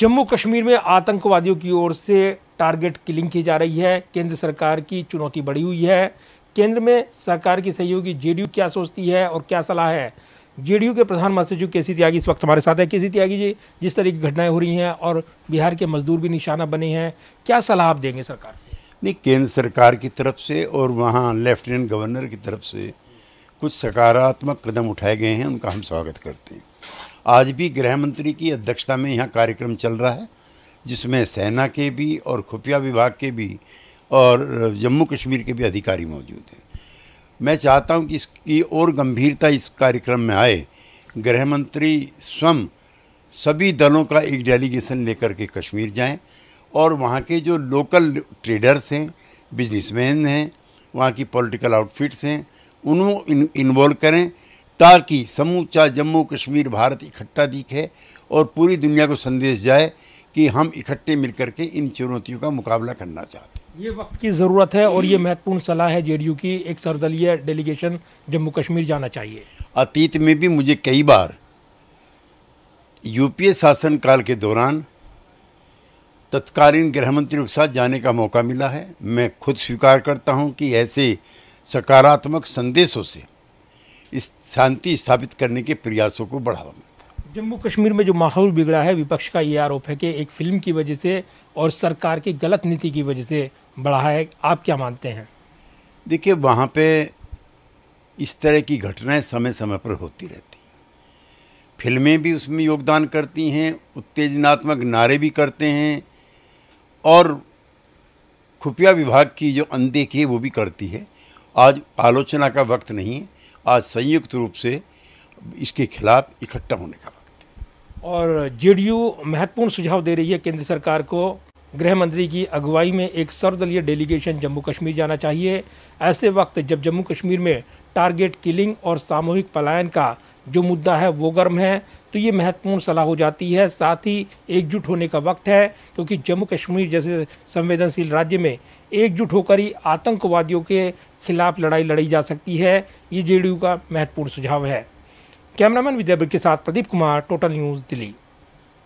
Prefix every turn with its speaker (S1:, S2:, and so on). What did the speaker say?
S1: जम्मू कश्मीर में आतंकवादियों की ओर से टारगेट किलिंग की जा रही है केंद्र सरकार की चुनौती बढ़ी हुई है केंद्र में सरकार की सहयोगी जेडीयू क्या सोचती है और क्या सलाह है जेडीयू के प्रधान महासचिव के सी त्यागी इस वक्त हमारे साथ है के सी त्यागी जी जिस तरह की घटनाएं हो रही हैं और बिहार के मजदूर भी निशाना बने हैं क्या सलाह आप देंगे सरकार
S2: नहीं केंद्र सरकार की तरफ से और वहाँ लेफ्टिनेंट गवर्नर की तरफ से कुछ सकारात्मक कदम उठाए गए हैं उनका हम स्वागत करते हैं आज भी गृह मंत्री की अध्यक्षता में यहाँ कार्यक्रम चल रहा है जिसमें सेना के भी और खुफिया विभाग के भी और जम्मू कश्मीर के भी अधिकारी मौजूद हैं मैं चाहता हूँ कि इसकी और गंभीरता इस कार्यक्रम में आए गृह मंत्री स्वयं सभी दलों का एक डेलीगेशन लेकर के कश्मीर जाएं और वहाँ के जो लोकल ट्रेडर्स हैं बिजनेसमैन हैं वहाँ की पॉलिटिकल आउटफिट्स हैं उन्हों इन्वॉल्व करें ताकि समूचा जम्मू कश्मीर भारत इकट्ठा दिखे और पूरी दुनिया को संदेश जाए कि हम इकट्ठे मिलकर के इन चुनौतियों का मुकाबला करना चाहते
S1: हैं ये वक्त की ज़रूरत है और ये महत्वपूर्ण सलाह है जेडीयू की एक सर्वदलीय डेलीगेशन जम्मू कश्मीर जाना चाहिए
S2: अतीत में भी मुझे कई बार यूपीए शासनकाल के दौरान तत्कालीन मंत्रियों के साथ जाने का मौका मिला है मैं खुद स्वीकार करता हूं कि ऐसे सकारात्मक संदेशों से इस शांति स्थापित करने के प्रयासों को बढ़ावा
S1: मिलता जम्मू कश्मीर में जो माहौल बिगड़ा है विपक्ष का ये आरोप है कि एक फिल्म की वजह से और सरकार की गलत नीति की वजह से बढ़ा है आप क्या मानते हैं
S2: देखिए वहाँ पे इस तरह की घटनाएं समय समय पर होती रहती हैं फिल्में भी उसमें योगदान करती हैं उत्तेजनात्मक नारे भी करते हैं और खुफिया विभाग की जो अनदेखी है वो भी करती है आज आलोचना का वक्त नहीं है आज संयुक्त रूप से इसके खिलाफ इकट्ठा होने का
S1: वक्त और जेडीयू महत्वपूर्ण सुझाव दे रही है केंद्र सरकार को गृह मंत्री की अगुवाई में एक सर्वदलीय डेलीगेशन जम्मू कश्मीर जाना चाहिए ऐसे वक्त जब जम्मू कश्मीर में टारगेट किलिंग और सामूहिक पलायन का जो मुद्दा है वो गर्म है तो ये महत्वपूर्ण सलाह हो जाती है साथ ही एकजुट होने का वक्त है क्योंकि जम्मू कश्मीर जैसे संवेदनशील राज्य में एकजुट होकर ही आतंकवादियों के खिलाफ लड़ाई लड़ी जा सकती है ये जेडीयू का महत्वपूर्ण सुझाव है कैमरामैन विद्यापुर के साथ प्रदीप कुमार टोटल न्यूज़ दिल्ली